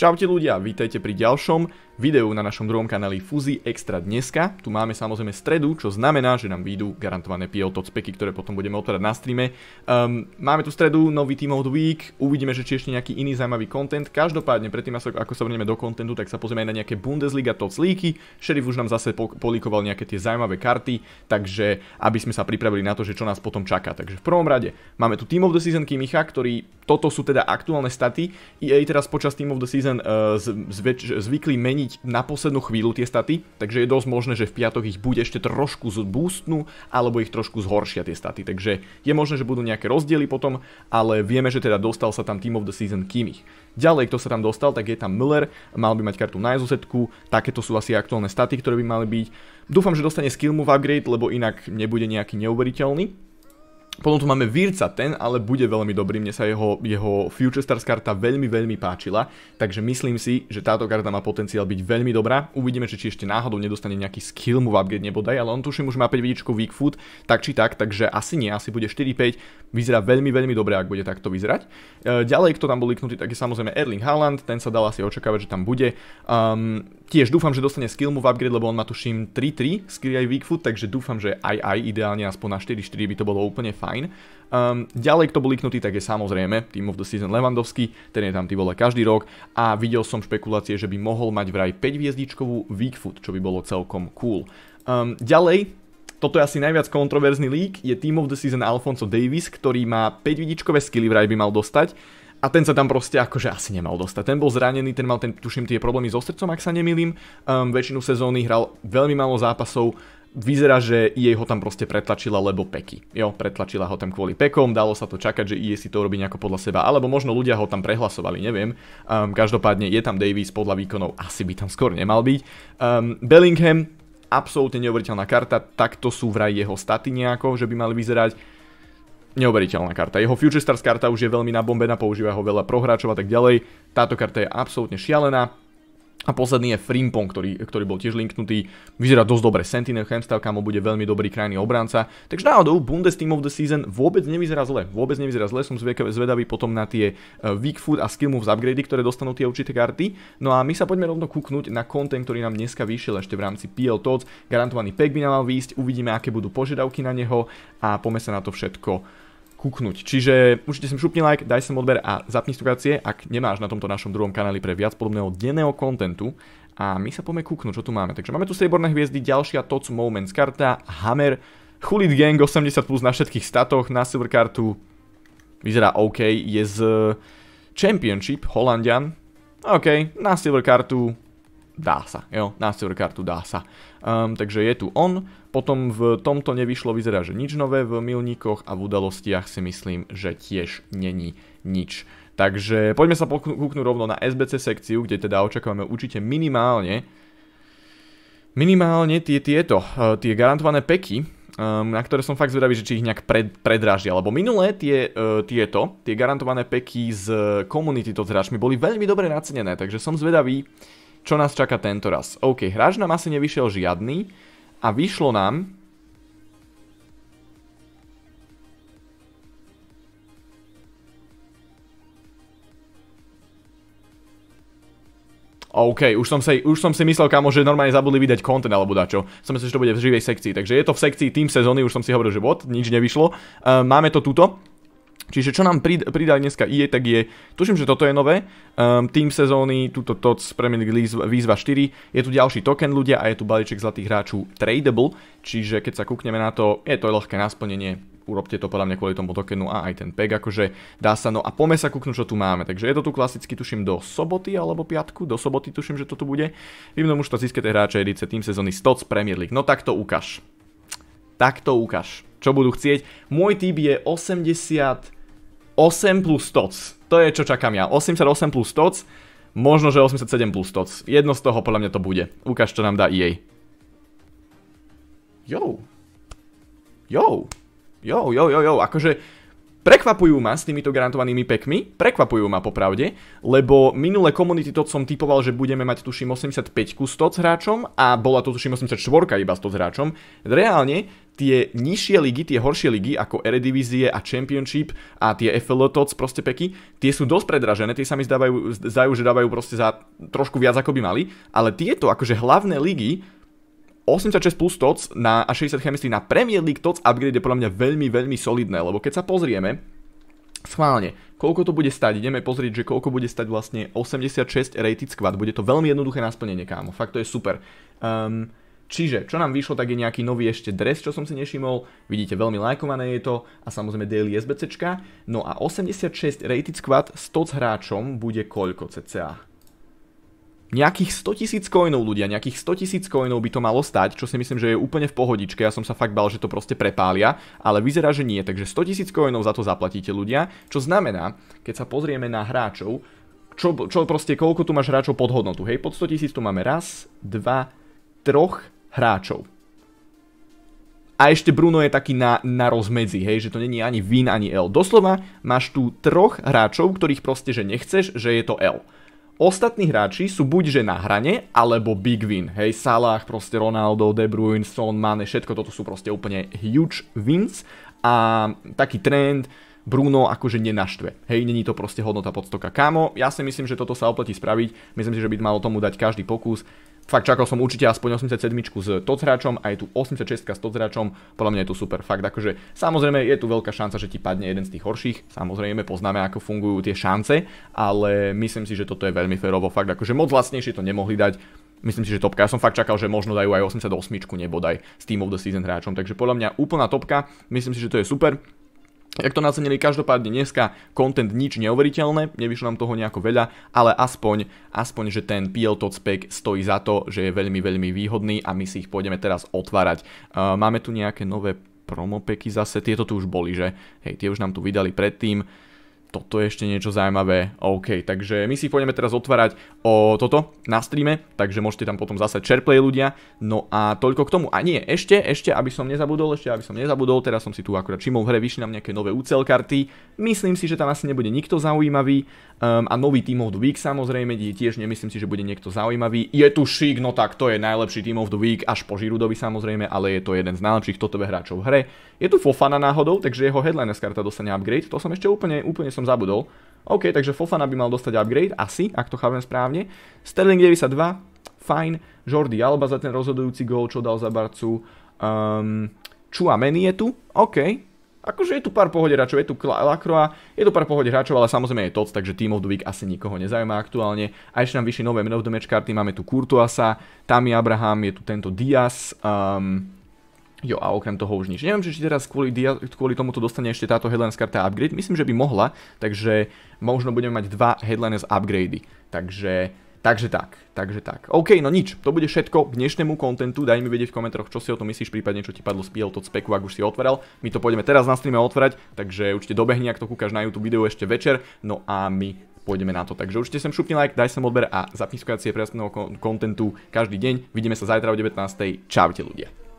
Čaute ľudia, vítajte pri ďalšom videu na našom druhom kanáli Fuzi Extra dneska. Tu máme samozrejme stredu, čo znamená, že nám výjdu garantované PO Tots ktoré potom budeme otvárať na streame. Um, máme tu stredu, nový Team of the Week, uvidíme, že či ešte nejaký iný zaujímavý content. Každopádne, predtým ako sa vrneme do contentu, tak sa pozrieme aj na nejaké Bundesliga Tots líky. Šerif už nám zase polikoval nejaké tie zaujímavé karty, takže aby sme sa pripravili na to, že čo nás potom čaká. Takže v prvom rade máme tu Team of the Season Kimicha, ktorý toto sú teda aktuálne staty. EA teraz počas Team of the Season uh, zvykli meniť zmeniť na poslednú chvíľu tie staty, takže je dosť možné, že v piatok ich bude ešte trošku zboostnú, alebo ich trošku zhoršia tie staty. Takže je možné, že budú nejaké rozdiely potom, ale vieme, že teda dostal sa tam Team of the Season Kimmich. Ďalej, kto sa tam dostal, tak je tam Miller, mal by mať kartu na jezusetku, takéto sú asi aktuálne staty, ktoré by mali byť. Dúfam, že dostane skill move upgrade, lebo inak nebude nejaký neuveriteľný. Potom tu máme Virca, ten ale bude veľmi dobrý, mne sa jeho, jeho Future Stars karta veľmi, veľmi páčila, takže myslím si, že táto karta má potenciál byť veľmi dobrá. Uvidíme, či ešte náhodou nedostane nejaký skill mu v upgrade nebodaj, ale on tuším už má 5 vidičkov weak food, tak či tak, takže asi nie, asi bude 4-5, vyzerá veľmi, veľmi dobre, ak bude takto vyzerať. E, ďalej, kto tam bol liknutý, tak je samozrejme Erling Haaland, ten sa dal asi očakávať, že tam bude. Um, tiež dúfam, že dostane skill mu v upgrade, lebo on má tuším 3-3 skill aj weak food, takže dúfam, že aj aj ideálne aspoň na 4-4 by to bolo úplne fajn fajn. Um, ďalej, kto bol liknutý, tak je samozrejme Team of the Season Lewandowski, ten je tam ty vole každý rok a videl som špekulácie, že by mohol mať vraj 5 hviezdičkovú Weakfoot, čo by bolo celkom cool. Um, ďalej, toto je asi najviac kontroverzný lík, je Team of the Season Alfonso Davis, ktorý má 5 vidičkové skilly vraj by mal dostať a ten sa tam proste akože asi nemal dostať. Ten bol zranený, ten mal ten, tuším, tie problémy so srdcom, ak sa nemýlim. Um, väčšinu sezóny hral veľmi málo zápasov, vyzerá, že jej ho tam proste pretlačila, lebo peky. Jo, pretlačila ho tam kvôli pekom, dalo sa to čakať, že EA si to robí nejako podľa seba, alebo možno ľudia ho tam prehlasovali, neviem. Um, každopádne je tam Davis podľa výkonov, asi by tam skôr nemal byť. Um, Bellingham, absolútne neuveriteľná karta, takto sú vraj jeho staty nejako, že by mali vyzerať neuveriteľná karta. Jeho Future Stars karta už je veľmi nabombená, používa ho veľa prohráčov a tak ďalej. Táto karta je absolútne šialená. A posledný je Frimpong, ktorý, ktorý bol tiež linknutý. Vyzerá dosť dobre. Sentinel Hemstal, kamo bude veľmi dobrý krajný obranca. Takže náhodou Bundes Team of the Season vôbec nevyzerá zle. Vôbec nevyzerá zle. Som zvedavý potom na tie e, Weak Food a Skill Moves upgrady, ktoré dostanú tie určité karty. No a my sa poďme rovno kúknúť na content, ktorý nám dneska vyšiel ešte v rámci PL Tots. Garantovaný pack by nám mal výjsť. Uvidíme, aké budú požiadavky na neho a poďme sa na to všetko kúknuť. Čiže určite sem šupni like, daj sem odber a zapni stukácie, ak nemáš na tomto našom druhom kanáli pre viac podobného denného kontentu. A my sa poďme kúknuť, čo tu máme. Takže máme tu strieborné hviezdy, ďalšia Tots Moments karta, Hammer, Chulit Gang 80 plus na všetkých statoch, na silver kartu. Vyzerá OK, je z Championship, Holandian. OK, na silver kartu dá sa, jo, na kartu dá sa. Um, takže je tu on, potom v tomto nevyšlo, vyzerá, že nič nové v milníkoch a v udalostiach si myslím, že tiež není nič. Takže poďme sa pokúknúť rovno na SBC sekciu, kde teda očakávame určite minimálne minimálne tie, tieto, e, tie garantované peky, um, na ktoré som fakt zvedavý, že či ich nejak pred, predražia, lebo minulé tie, uh, tieto, tie garantované peky z komunity to hráčmi teda boli veľmi dobre nacenené, takže som zvedavý, uh, čo nás čaká tento raz. OK, hráč nám asi nevyšiel žiadny a vyšlo nám... OK, už som, si, už som si myslel, kamo, že normálne zabudli vydať content alebo dačo. Som myslel, že to bude v živej sekcii, takže je to v sekcii tým sezóny, už som si hovoril, že bod, nič nevyšlo. Uh, máme to tuto. Čiže čo nám pridá dneska EA, tak je, tuším, že toto je nové, um, ehm, tým sezóny, túto TOTS Premier League výzva 4, je tu ďalší token ľudia a je tu balíček zlatých hráčov tradable, čiže keď sa kúkneme na to, je to ľahké nasplnenie, urobte to podľa mňa kvôli tomu tokenu a aj ten pack, akože dá sa, no a poďme sa kúknúť, čo tu máme. Takže je to tu klasicky, tuším, do soboty alebo piatku, do soboty tuším, že to tu bude. Vyvnom už to získate hráče edice tým sezóny TOTS Premier League, no tak to ukáž. Tak to ukáž, čo budú chcieť. Môj typ je 80... 8 plus TOC. To je, čo čakám ja. 88 plus TOC, možno, že 87 plus TOC. Jedno z toho podľa mňa to bude. Ukáž, čo nám dá EA. Jo. Jo. Jo, jo, jo, jo. Akože prekvapujú ma s týmito garantovanými pekmi, prekvapujú ma popravde, lebo minulé komunity to som typoval, že budeme mať tuším 85 kus TOC s hráčom a bola to tuším 84 iba s s hráčom. Reálne tie nižšie ligy, tie horšie ligy ako Eredivizie a Championship a tie FL Tots proste peky, tie sú dosť predražené, tie sa mi zdávajú, zdajú, že dávajú proste za trošku viac ako by mali, ale tieto akože hlavné ligy 86 plus TOTS na, a 60 chemistry na Premier League TOTS upgrade je podľa mňa veľmi, veľmi solidné, lebo keď sa pozrieme, schválne, koľko to bude stať, ideme pozrieť, že koľko bude stať vlastne 86 rated squad, bude to veľmi jednoduché na splnenie, kámo, fakt to je super. Um, Čiže, čo nám vyšlo, tak je nejaký nový ešte dres, čo som si nešimol. Vidíte, veľmi lajkované je to a samozrejme daily SBCčka. No a 86 rated squad s TOC hráčom bude koľko cca? Nejakých 100 tisíc coinov ľudia, nejakých 100 tisíc coinov by to malo stať, čo si myslím, že je úplne v pohodičke, ja som sa fakt bal, že to proste prepália, ale vyzerá, že nie, takže 100 tisíc coinov za to zaplatíte ľudia, čo znamená, keď sa pozrieme na hráčov, čo proste, koľko tu máš hráčov pod hodnotu, hej, pod 100 tisíc tu máme raz, dva, troch, hráčov. A ešte Bruno je taký na, na rozmedzi, hej, že to není ani Vin, ani L. Doslova máš tu troch hráčov, ktorých proste, že nechceš, že je to L. Ostatní hráči sú buď že na hrane, alebo big win. Hej, Salah, proste Ronaldo, De Bruyne, Son, Mane, všetko toto sú proste úplne huge wins. A taký trend, Bruno akože nenaštve. Hej, není to proste hodnota podstoka. Kámo, ja si myslím, že toto sa oplatí spraviť. Myslím si, že by malo tomu dať každý pokus fakt čakal som určite aspoň 87 s Tocračom, aj tu 86 s Tocračom, podľa mňa je to super fakt, akože samozrejme je tu veľká šanca, že ti padne jeden z tých horších, samozrejme poznáme ako fungujú tie šance, ale myslím si, že toto je veľmi férovo, fakt akože moc vlastnejšie to nemohli dať, myslím si, že topka. Ja som fakt čakal, že možno dajú aj 88 nebodaj s Team of the Season hráčom, takže podľa mňa úplná topka, myslím si, že to je super. Jak to nacenili, každopádne dneska content nič neuveriteľné, nevyšlo nám toho nejako veľa, ale aspoň, aspoň, že ten PL Tots Pack stojí za to, že je veľmi, veľmi výhodný a my si ich pôjdeme teraz otvárať. Uh, máme tu nejaké nové promopeky zase, tieto tu už boli, že? Hej, tie už nám tu vydali predtým toto je ešte niečo zaujímavé. OK, takže my si pôjdeme teraz otvárať o toto na streame, takže môžete tam potom zase čerplay ľudia. No a toľko k tomu. A nie, ešte, ešte, aby som nezabudol, ešte, aby som nezabudol, teraz som si tu akurát čimol v hre, vyšli nám nejaké nové UCL karty. Myslím si, že tam asi nebude nikto zaujímavý. Ehm, a nový Team of the Week samozrejme, tiež nemyslím si, že bude niekto zaujímavý. Je tu šík, no tak to je najlepší Team of the Week, až po Žirudovi samozrejme, ale je to jeden z najlepších totové hráčov v hre. Je tu Fofana náhodou, takže jeho z karta dostane upgrade, to som ešte úplne, úplne som som zabudol. OK, takže Fofana by mal dostať upgrade, asi, ak to chápem správne. Sterling 92, fajn. Jordi Alba za ten rozhodujúci gól, čo dal za Barcu. Um, ehm, Chuameni je tu, OK. Akože je tu pár pohode hráčov, je tu Lacroix, je tu pár pohode hráčov, ale samozrejme je Toc, takže Team of the Week asi nikoho nezaujíma aktuálne. A ešte nám vyšli nové menovdomečkarty, máme tu Kurtuasa, je Abraham, je tu tento Diaz, um, Jo, a okrem toho už nič. Neviem, či teraz kvôli, dia- kvôli tomuto dostane ešte táto headlines karta upgrade. Myslím, že by mohla, takže možno budeme mať dva headlines upgrady. Takže, takže tak, takže tak. OK, no nič, to bude všetko k dnešnému kontentu. Daj mi vedieť v komentároch, čo si o tom myslíš, prípadne čo ti padlo z to speku, ak už si otváral. My to pôjdeme teraz na streame otvárať, takže určite dobehni, ak to kúkaš na YouTube videu ešte večer. No a my pôjdeme na to. Takže určite sem šupni like, daj sem odber a zapni skrácie prejasného kontentu každý deň. Vidíme sa zajtra o 19. Čaute ľudia.